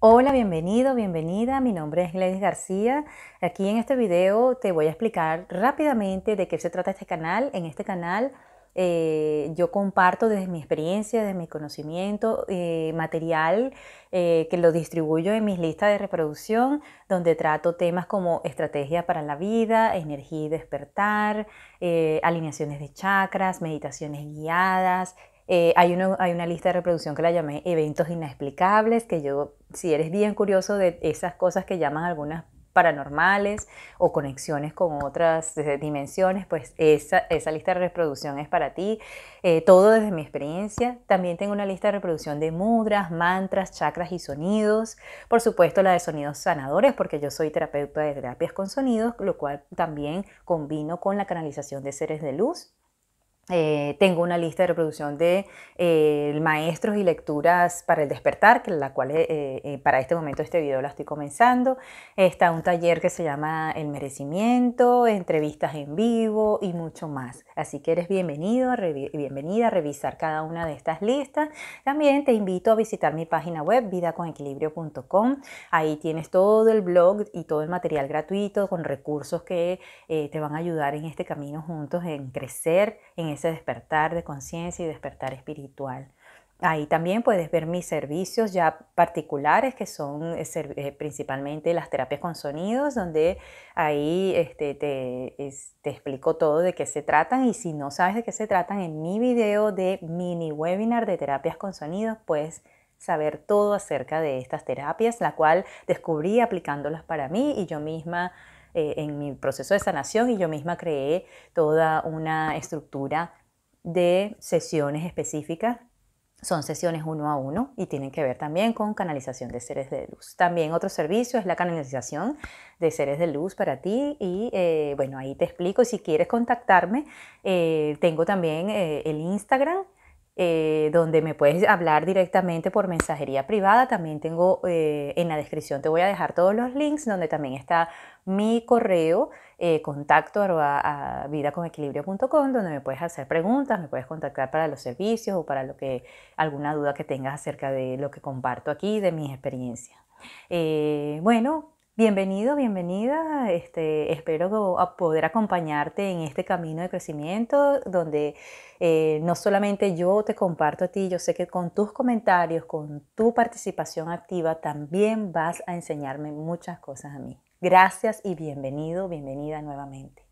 Hola, bienvenido, bienvenida. Mi nombre es Gladys García. Aquí en este video te voy a explicar rápidamente de qué se trata este canal. En este canal eh, yo comparto desde mi experiencia, desde mi conocimiento, eh, material eh, que lo distribuyo en mis listas de reproducción, donde trato temas como estrategia para la vida, energía y despertar, alineaciones de chakras, meditaciones guiadas, eh, hay, una lista de reproducción que la llamé eventos inexplicables, que yo, si eres bien curioso de esas cosas que llaman algunas paranormales o conexiones con otras dimensiones, pues esa, lista de reproducción es para ti. Eh, todo desde mi experiencia. También tengo una lista de reproducción de mudras, mantras, chakras y sonidos. Por supuesto, la de sonidos sanadores, porque yo soy terapeuta de terapias con sonidos, lo cual también combino con la canalización de seres de luz. Eh, tengo una lista de reproducción de eh, maestros y lecturas para el despertar, que la cual eh, para este momento este video la estoy comenzando. Está un taller que se llama El merecimiento, entrevistas en vivo y mucho más. Así que eres bienvenido, bienvenida a revisar cada una de estas listas. También te invito a visitar mi página web vidaconequilibrio.com. Ahí tienes todo el blog y todo el material gratuito con recursos que te van a ayudar en este camino juntos en crecer, en despertar de conciencia y despertar espiritual. Ahí también puedes ver mis servicios ya particulares, que son eh, eh, principalmente las terapias con sonidos, donde ahí este, te, te, explico todo de qué se tratan. Y si no sabes de qué se tratan, en mi video de mini webinar de terapias con sonidos puedes saber todo acerca de estas terapias, la cual descubrí aplicándolas para mí y yo misma eh, en mi proceso de sanación y yo misma creé toda una estructura de sesiones específicas. Son sesiones uno a uno y tienen que ver también con canalización de seres de luz. También otro servicio es la canalización de seres de luz para ti y eh, bueno, ahí te explico. Si quieres contactarme, eh, tengo también el Instagram eh, donde me puedes hablar directamente por mensajería privada. También tengo eh, en la descripción, te voy a dejar todos los links, donde también está mi correo, eh, contacto a, vidaconequilibrio.com, donde me puedes hacer preguntas, me puedes contactar para los servicios o para lo que, alguna duda que tengas acerca de lo que comparto aquí, de mis experiencias. bueno, Bienvenido, bienvenida. Este, espero poder acompañarte en este camino de crecimiento donde eh, no solamente yo te comparto a ti, yo sé que con tus comentarios, con tu participación activa, también vas a enseñarme muchas cosas a mí. Gracias y bienvenido, bienvenida nuevamente.